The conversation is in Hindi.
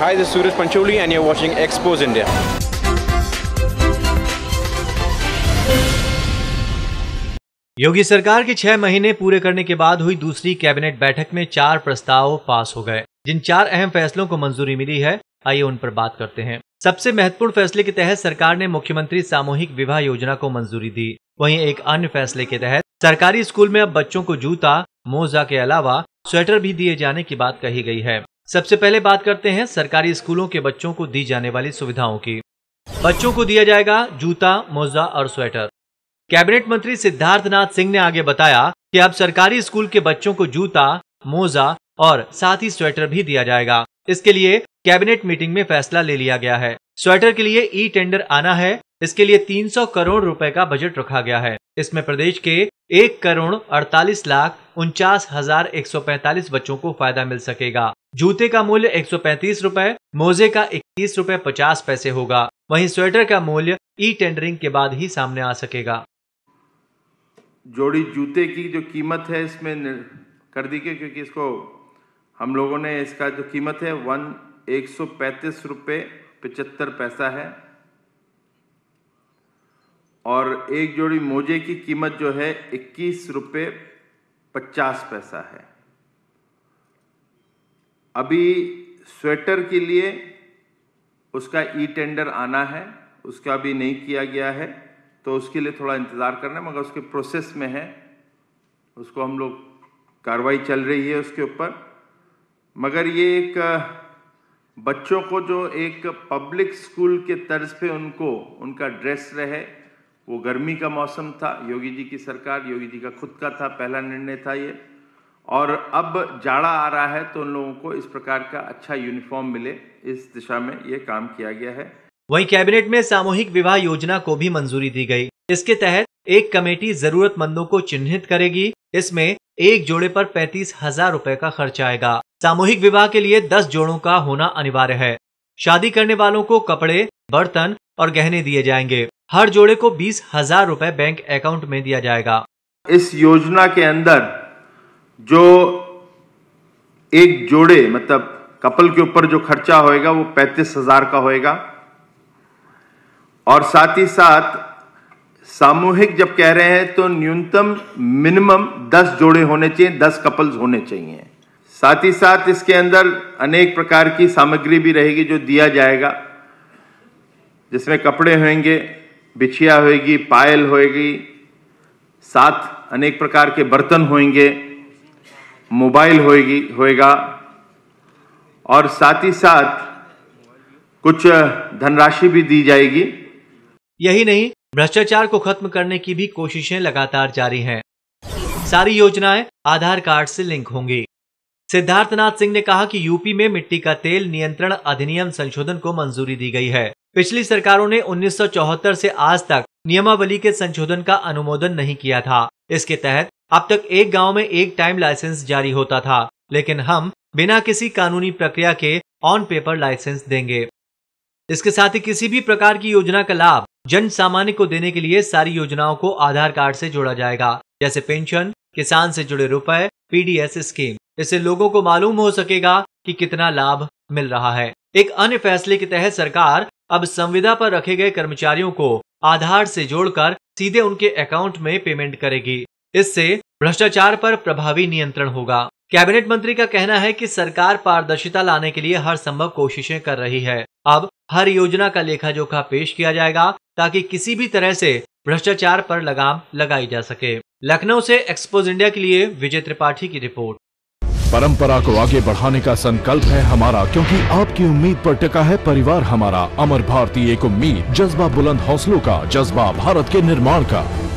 Hi, this is Suraj Pancholi and you're watching Expos India. योगी सरकार के छह महीने पूरे करने के बाद हुई दूसरी कैबिनेट बैठक में चार प्रस्ताव पास हो गए जिन चार अहम फैसलों को मंजूरी मिली है आइए उन पर बात करते हैं सबसे महत्वपूर्ण फैसले के तहत सरकार ने मुख्यमंत्री सामूहिक विवाह योजना को मंजूरी दी वहीं एक अन्य फैसले के तहत सरकारी स्कूल में अब बच्चों को जूता मोजा के अलावा स्वेटर भी दिए जाने की बात कही गई है सबसे पहले बात करते हैं सरकारी स्कूलों के बच्चों को दी जाने वाली सुविधाओं की बच्चों को दिया जाएगा जूता मोजा और स्वेटर कैबिनेट मंत्री सिद्धार्थनाथ सिंह ने आगे बताया कि अब सरकारी स्कूल के बच्चों को जूता मोजा और साथ ही स्वेटर भी दिया जाएगा इसके लिए कैबिनेट मीटिंग में फैसला ले लिया गया है स्वेटर के लिए ई टेंडर आना है इसके लिए 300 करोड़ रुपए का बजट रखा गया है इसमें प्रदेश के एक करोड़ अड़तालीस लाख उनचास हजार एक सौ पैंतालीस बच्चों को फायदा मिल सकेगा जूते का मूल्य एक सौ मोजे का इक्कीस रूपए पचास पैसे होगा वहीं स्वेटर का मूल्य ई टेंडरिंग के बाद ही सामने आ सकेगा जोड़ी जूते की जो कीमत है इसमें कर दी गई क्योंकि इसको हम लोगों ने इसका जो कीमत है वन एक सौ पैंतीस रुपये पचहत्तर पैसा है और एक जोड़ी मोजे की कीमत जो है इक्कीस रुपये पचास पैसा है अभी स्वेटर के लिए उसका ई टेंडर आना है उसका अभी नहीं किया गया है तो उसके लिए थोड़ा इंतज़ार करना है मगर उसके प्रोसेस में है उसको हम लोग कार्रवाई चल रही है उसके ऊपर मगर ये एक बच्चों को जो एक पब्लिक स्कूल के तर्ज पे उनको उनका ड्रेस रहे वो गर्मी का मौसम था योगी जी की सरकार योगी जी का खुद का था पहला निर्णय था ये और अब जाड़ा आ रहा है तो उन लोगों को इस प्रकार का अच्छा यूनिफॉर्म मिले इस दिशा में ये काम किया गया है वही कैबिनेट में सामूहिक विवाह योजना को भी मंजूरी दी गई इसके तहत एक कमेटी जरूरतमंदों को चिन्हित करेगी इसमें एक जोड़े पर पैंतीस हजार रूपए का खर्च आएगा सामूहिक विवाह के लिए दस जोड़ों का होना अनिवार्य है शादी करने वालों को कपड़े बर्तन और गहने दिए जाएंगे हर जोड़े को बीस हजार रूपए बैंक अकाउंट में दिया जाएगा इस योजना के अंदर जो एक जोड़े मतलब कपल के ऊपर जो खर्चा होएगा वो पैंतीस हजार का होएगा और साथ ही साथ सामूहिक जब कह रहे हैं तो न्यूनतम मिनिमम दस जोड़े होने चाहिए दस कपल्स होने चाहिए साथ ही साथ इसके अंदर अनेक प्रकार की सामग्री भी रहेगी जो दिया जाएगा जिसमें कपड़े होंगे बिछिया होएगी पायल होएगी साथ अनेक प्रकार के बर्तन होंगे मोबाइल होएगी होएगा और साथ ही साथ कुछ धनराशि भी दी जाएगी यही नहीं भ्रष्टाचार को खत्म करने की भी कोशिशें लगातार जारी हैं सारी योजनाएं आधार कार्ड से लिंक होंगी सिद्धार्थनाथ सिंह ने कहा कि यूपी में मिट्टी का तेल नियंत्रण अधिनियम संशोधन को मंजूरी दी गई है पिछली सरकारों ने 1974 से आज तक नियमावली के संशोधन का अनुमोदन नहीं किया था इसके तहत अब तक एक गांव में एक टाइम लाइसेंस जारी होता था लेकिन हम बिना किसी कानूनी प्रक्रिया के ऑन पेपर लाइसेंस देंगे इसके साथ ही किसी भी प्रकार की योजना का लाभ जन सामान्य को देने के लिए सारी योजनाओं को आधार कार्ड से जोड़ा जाएगा जैसे पेंशन किसान से जुड़े रुपए पीडीएस स्कीम इससे लोगों को मालूम हो सकेगा कि कितना लाभ मिल रहा है एक अन्य फैसले के तहत सरकार अब संविदा पर रखे गए कर्मचारियों को आधार से जोड़कर सीधे उनके अकाउंट में पेमेंट करेगी इससे भ्रष्टाचार पर प्रभावी नियंत्रण होगा कैबिनेट मंत्री का कहना है कि सरकार पारदर्शिता लाने के लिए हर संभव कोशिशें कर रही है अब हर योजना का लेखा जोखा पेश किया जाएगा ताकि किसी भी तरह से भ्रष्टाचार पर लगाम लगाई जा सके लखनऊ से एक्सपोज इंडिया के लिए विजय त्रिपाठी की रिपोर्ट परंपरा को आगे बढ़ाने का संकल्प है हमारा क्योंकि आपकी उम्मीद पर टिका है परिवार हमारा अमर भारतीय एक उम्मीद जज्बा बुलंद हौसलों का जज्बा भारत के निर्माण का